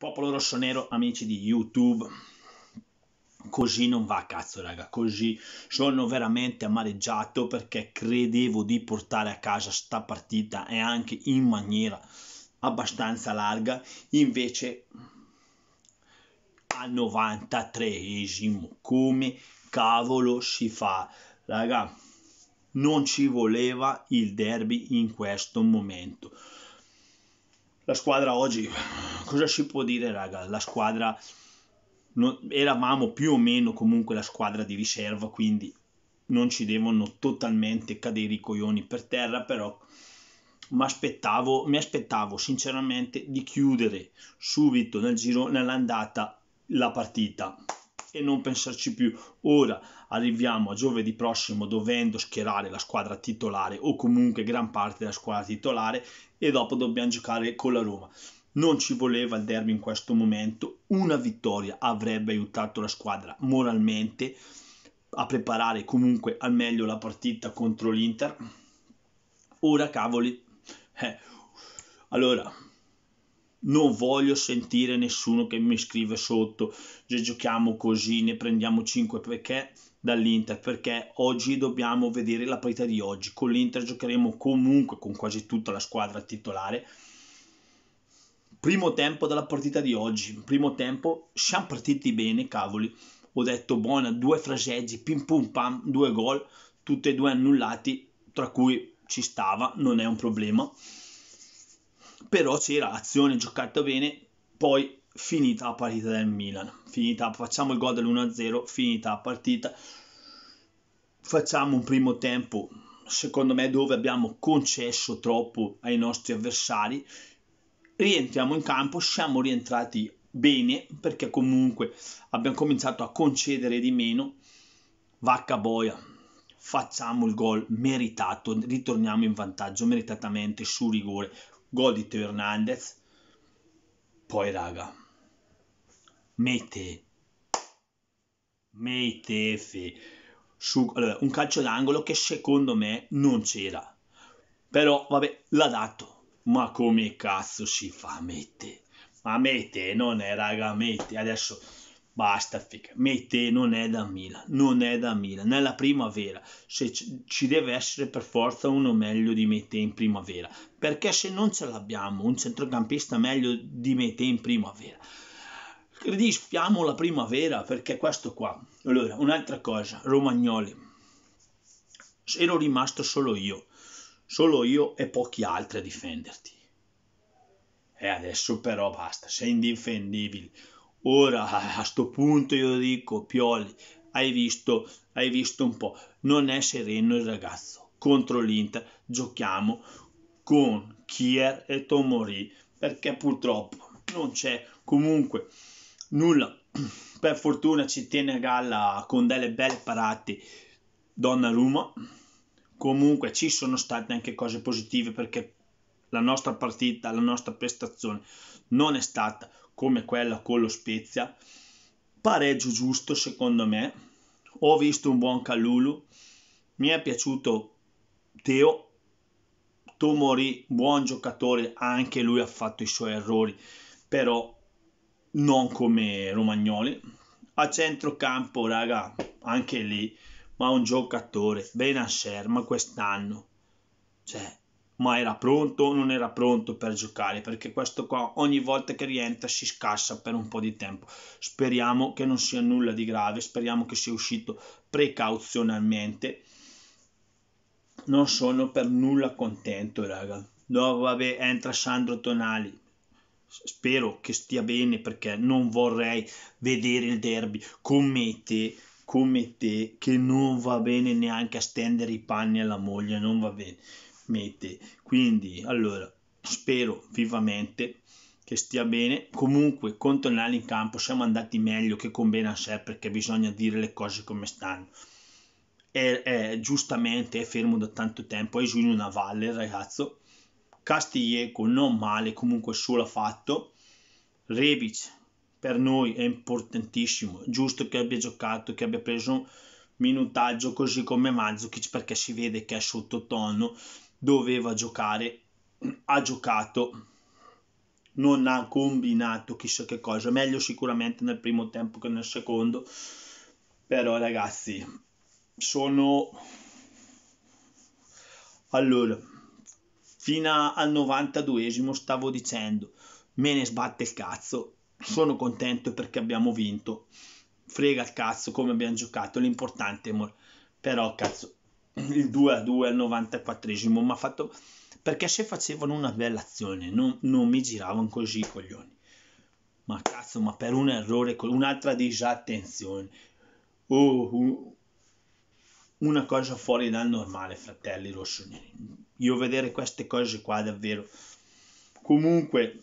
Popolo rossonero, amici di YouTube, così non va a cazzo raga, così sono veramente amareggiato perché credevo di portare a casa sta partita e anche in maniera abbastanza larga, invece al 93esimo come cavolo si fa raga non ci voleva il derby in questo momento la squadra oggi, cosa si può dire raga? La squadra, non, eravamo più o meno comunque la squadra di riserva, quindi non ci devono totalmente cadere i coglioni per terra, però m'aspettavo, mi aspettavo sinceramente di chiudere subito nel giro, nell'andata la partita e non pensarci più. Ora arriviamo a giovedì prossimo dovendo schierare la squadra titolare o comunque gran parte della squadra titolare e dopo dobbiamo giocare con la Roma. Non ci voleva il derby in questo momento, una vittoria avrebbe aiutato la squadra moralmente a preparare comunque al meglio la partita contro l'Inter. Ora cavoli. Eh. Allora, non voglio sentire nessuno che mi scrive sotto, se giochiamo così, ne prendiamo 5 perché dall'Inter, perché oggi dobbiamo vedere la partita di oggi, con l'Inter giocheremo comunque con quasi tutta la squadra titolare. Primo tempo della partita di oggi, primo tempo siamo partiti bene, cavoli. Ho detto buona, due fraseggi, pim pum pam, due gol, tutti e due annullati, tra cui ci stava, non è un problema però c'era azione giocata bene, poi finita la partita del Milan, finita, facciamo il gol dell'1-0, finita la partita, facciamo un primo tempo, secondo me, dove abbiamo concesso troppo ai nostri avversari, rientriamo in campo, siamo rientrati bene perché comunque abbiamo cominciato a concedere di meno, vacca boia, facciamo il gol meritato, ritorniamo in vantaggio meritatamente su rigore gol di Teo Hernandez. Poi, raga, mette, mette F su allora, un calcio d'angolo che secondo me non c'era. Però, vabbè, l'ha dato. Ma come cazzo si fa a mette? Ma mette, non è raga, mette. Adesso Basta, figa. Mete non è da Milan, non è da Milan. Nella primavera, se ci deve essere per forza uno meglio di Mete in primavera, perché se non ce l'abbiamo un centrocampista meglio di Mete in primavera, rischiamo la primavera perché questo qua. Allora, un'altra cosa, Romagnoli. Ero rimasto solo io, solo io e pochi altri a difenderti. E adesso però basta, sei indifendibile. Ora a, a sto punto io dico, Pioli, hai visto, hai visto un po', non è sereno il ragazzo. Contro l'Inter giochiamo con Kier e Tomori perché purtroppo non c'è comunque nulla. Per fortuna ci tiene a galla con delle belle parate Donnarumma. Comunque ci sono state anche cose positive perché la nostra partita, la nostra prestazione non è stata come quella con lo Spezia. Pareggio giusto secondo me. Ho visto un buon Callulu. Mi è piaciuto Teo. Tomori, buon giocatore, anche lui ha fatto i suoi errori, però non come Romagnoli. A centrocampo, raga, anche lì, ma un giocatore, Benasher, ma quest'anno, cioè, ma era pronto o non era pronto per giocare, perché questo qua ogni volta che rientra si scassa per un po' di tempo. Speriamo che non sia nulla di grave, speriamo che sia uscito precauzionalmente. Non sono per nulla contento, raga. No, vabbè, entra Sandro Tonali, spero che stia bene perché non vorrei vedere il derby come te, come te che non va bene neanche a stendere i panni alla moglie, non va bene trasmette. Quindi, allora, spero vivamente che stia bene. Comunque, con Tonali in campo siamo andati meglio che con Benassè perché bisogna dire le cose come stanno. È, è giustamente è fermo da tanto tempo, è giù in una valle il ragazzo. Castiglieco non male, comunque solo ha fatto. Rebic per noi è importantissimo, giusto che abbia giocato, che abbia preso minutaggio così come Mazzukic perché si vede che è sottotono doveva giocare, ha giocato, non ha combinato chissà che cosa, meglio sicuramente nel primo tempo che nel secondo, però ragazzi sono... Allora, fino al 92esimo stavo dicendo, me ne sbatte il cazzo, sono contento perché abbiamo vinto, frega il cazzo come abbiamo giocato, l'importante è... Però cazzo, il 2 a 2 al 94esimo, ma fatto perché se facevano una bella azione non, non mi giravano così i coglioni. Ma cazzo, ma per un errore, un'altra disattenzione, oh, una cosa fuori dal normale, fratelli rossoneri. Io vedere queste cose qua davvero. Comunque,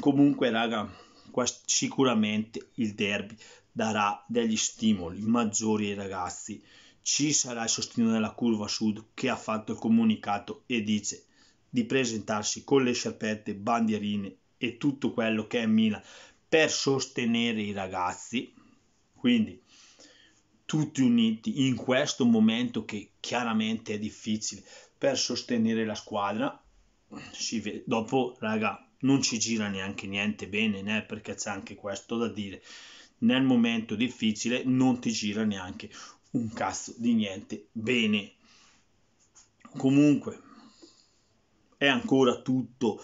comunque, raga, quest- sicuramente il derby darà degli stimoli maggiori ai ragazzi ci sarà il sostegno della curva sud che ha fatto il comunicato e dice di presentarsi con le sciarpette, bandierine e tutto quello che è Milan per sostenere i ragazzi. Quindi tutti uniti in questo momento che chiaramente è difficile per sostenere la squadra. Si vede. Dopo, raga, non ci gira neanche niente bene, né? perché c'è anche questo da dire. Nel momento difficile non ti gira neanche un cazzo di niente bene. Comunque, è ancora tutto,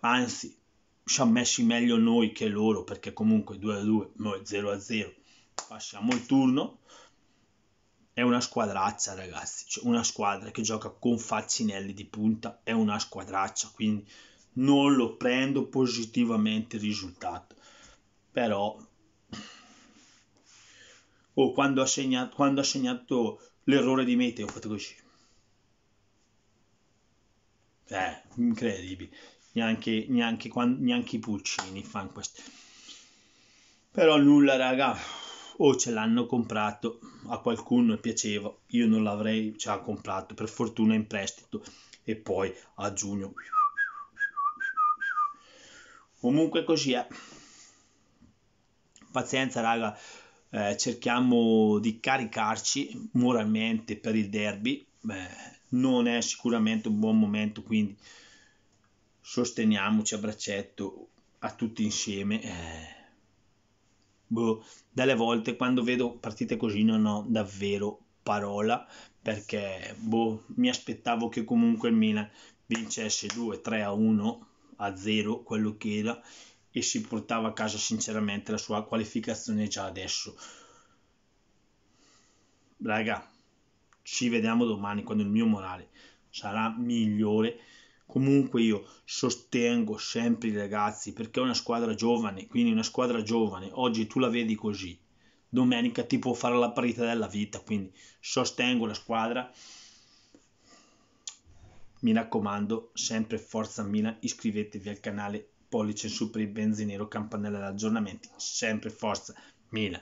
anzi, ci ha messi meglio noi che loro, perché comunque 2 a 2, noi 0 a 0, passiamo il turno. È una squadraccia, ragazzi, cioè una squadra che gioca con Faccinelli di punta, è una squadraccia, quindi non lo prendo positivamente il risultato. Però o quando ha, segnato, quando ha segnato l'errore di Mete, ho fatto così. Eh, incredibili. Neanche, neanche, neanche i pulcini fanno questo. Però nulla, raga. O ce l'hanno comprato, a qualcuno piaceva, io non l'avrei già comprato, per fortuna in prestito. E poi a giugno... Comunque così è. Pazienza, raga eh, cerchiamo di caricarci moralmente per il derby, Beh, non è sicuramente un buon momento, quindi sosteniamoci a braccetto a tutti insieme. Eh, boh, dalle volte quando vedo partite così non ho davvero parola perché boh, mi aspettavo che comunque il Milan vincesse 2-3 a 1 a 0 quello che era e si portava a casa sinceramente la sua qualificazione già adesso. Raga, ci vediamo domani quando il mio morale sarà migliore. Comunque io sostengo sempre i ragazzi perché è una squadra giovane, quindi una squadra giovane, oggi tu la vedi così, domenica ti può fare la parità della vita, quindi sostengo la squadra. Mi raccomando, sempre Forza Milan, iscrivetevi al canale pollice in su per i benzinero, campanella di aggiornamenti sempre forza, Milan.